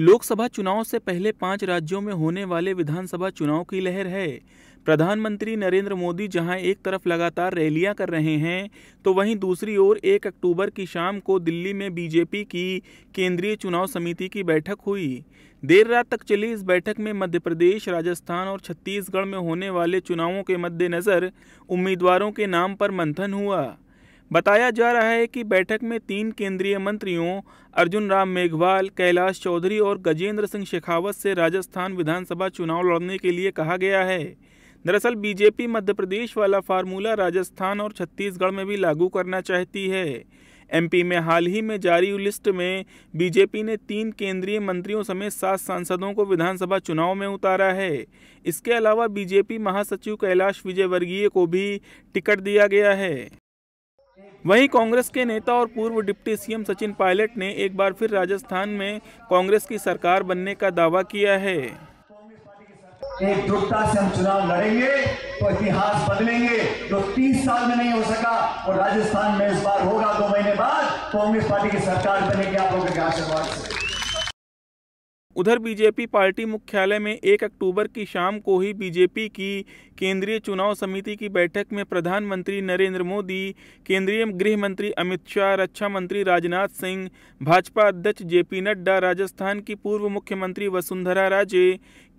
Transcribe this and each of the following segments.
लोकसभा चुनाव से पहले पांच राज्यों में होने वाले विधानसभा चुनाव की लहर है प्रधानमंत्री नरेंद्र मोदी जहां एक तरफ लगातार रैलियां कर रहे हैं तो वहीं दूसरी ओर एक अक्टूबर की शाम को दिल्ली में बीजेपी की केंद्रीय चुनाव समिति की बैठक हुई देर रात तक चली इस बैठक में मध्य प्रदेश राजस्थान और छत्तीसगढ़ में होने वाले चुनावों के मद्देनज़र उम्मीदवारों के नाम पर मंथन हुआ बताया जा रहा है कि बैठक में तीन केंद्रीय मंत्रियों अर्जुन राम मेघवाल कैलाश चौधरी और गजेंद्र सिंह शेखावत से राजस्थान विधानसभा चुनाव लड़ने के लिए कहा गया है दरअसल बीजेपी मध्य प्रदेश वाला फार्मूला राजस्थान और छत्तीसगढ़ में भी लागू करना चाहती है एमपी में हाल ही में जारी लिस्ट में बीजेपी ने तीन केंद्रीय मंत्रियों समेत सात सांसदों को विधानसभा चुनाव में उतारा है इसके अलावा बीजेपी महासचिव कैलाश विजयवर्गीय को भी टिकट दिया गया है वहीं कांग्रेस के नेता और पूर्व डिप्टी सीएम सचिन पायलट ने एक बार फिर राजस्थान में कांग्रेस की सरकार बनने का दावा किया है एकजुटता से हम चुनाव लड़ेंगे तो इतिहास बदलेंगे जो तीस साल में नहीं हो सका और राजस्थान में इस बार होगा दो महीने बाद तो कांग्रेस पार्टी की सरकार बनेगी आप लोगों के आशीर्वाद से उधर बीजेपी पार्टी मुख्यालय में 1 अक्टूबर की शाम को ही बीजेपी की केंद्रीय चुनाव समिति की बैठक में प्रधानमंत्री नरेंद्र मोदी केंद्रीय गृह मंत्री अमित शाह रक्षा मंत्री राजनाथ सिंह भाजपा अध्यक्ष जे पी नड्डा राजस्थान की पूर्व मुख्यमंत्री वसुंधरा राजे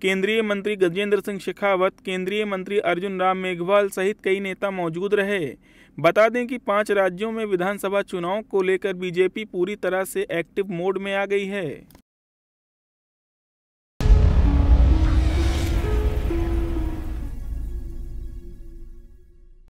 केंद्रीय मंत्री गजेंद्र सिंह शेखावत केंद्रीय मंत्री अर्जुन राम मेघवाल सहित कई नेता मौजूद रहे बता दें कि पांच राज्यों में विधानसभा चुनाव को लेकर बीजेपी पूरी तरह से एक्टिव मोड में आ गई है